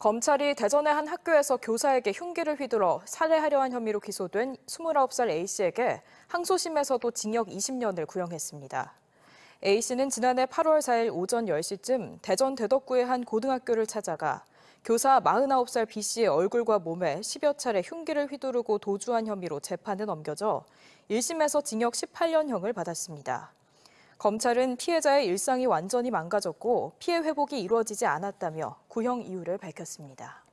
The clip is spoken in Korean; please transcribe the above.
검찰이 대전의 한 학교에서 교사에게 흉기를 휘둘러 살해하려 한 혐의로 기소된 29살 A씨에게 항소심에서도 징역 20년을 구형했습니다. A씨는 지난해 8월 4일 오전 10시쯤 대전 대덕구의 한 고등학교를 찾아가 교사 49살 B씨의 얼굴과 몸에 10여 차례 흉기를 휘두르고 도주한 혐의로 재판에 넘겨져 1심에서 징역 18년형을 받았습니다. 검찰은 피해자의 일상이 완전히 망가졌고 피해 회복이 이루어지지 않았다며 구형 이유를 밝혔습니다.